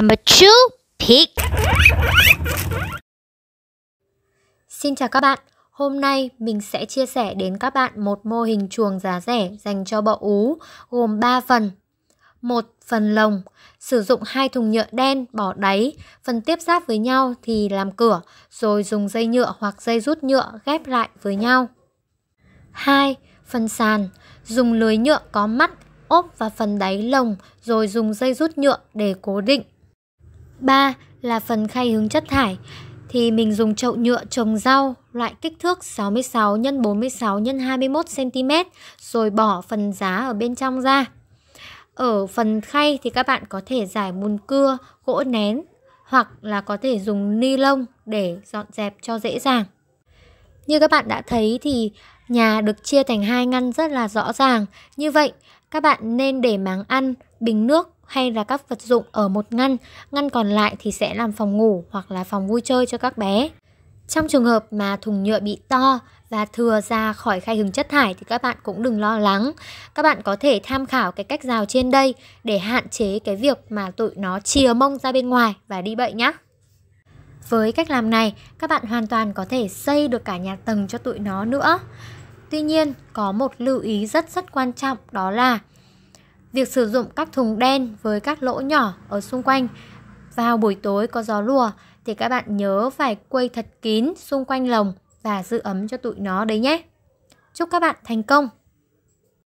I'm a true pig. Xin chào các bạn. Hôm nay mình sẽ chia sẻ đến các bạn một mô hình chuồng giá rẻ dành cho bọ ú gồm 3 phần. Một phần lồng, sử dụng hai thùng nhựa đen bỏ đáy, phần tiếp giáp với nhau thì làm cửa, rồi dùng dây nhựa hoặc dây rút nhựa ghép lại với nhau. Hai Phần sàn, dùng lưới nhựa có mắt, ốp và phần đáy lồng rồi dùng dây rút nhựa để cố định. 3 là phần khay hướng chất thải thì mình dùng chậu nhựa trồng rau loại kích thước 66 x 46 x 21 cm rồi bỏ phần giá ở bên trong ra. Ở phần khay thì các bạn có thể giải mùn cưa, gỗ nén hoặc là có thể dùng ni lông để dọn dẹp cho dễ dàng. Như các bạn đã thấy thì nhà được chia thành hai ngăn rất là rõ ràng. Như vậy, các bạn nên để máng ăn, bình nước hay là các vật dụng ở một ngăn, ngăn còn lại thì sẽ làm phòng ngủ hoặc là phòng vui chơi cho các bé. Trong trường hợp mà thùng nhựa bị to và thừa ra khỏi khay hứng chất thải thì các bạn cũng đừng lo lắng. Các bạn có thể tham khảo cái cách rào trên đây để hạn chế cái việc mà tụi nó chìa mông ra bên ngoài và đi bậy nhé. Với cách làm này, các bạn hoàn toàn có thể xây được cả nhà tầng cho tụi nó nữa. Tuy nhiên, có một lưu ý rất rất quan trọng đó là Việc sử dụng các thùng đen với các lỗ nhỏ ở xung quanh vào buổi tối có gió lùa thì các bạn nhớ phải quây thật kín xung quanh lồng và giữ ấm cho tụi nó đấy nhé. Chúc các bạn thành công!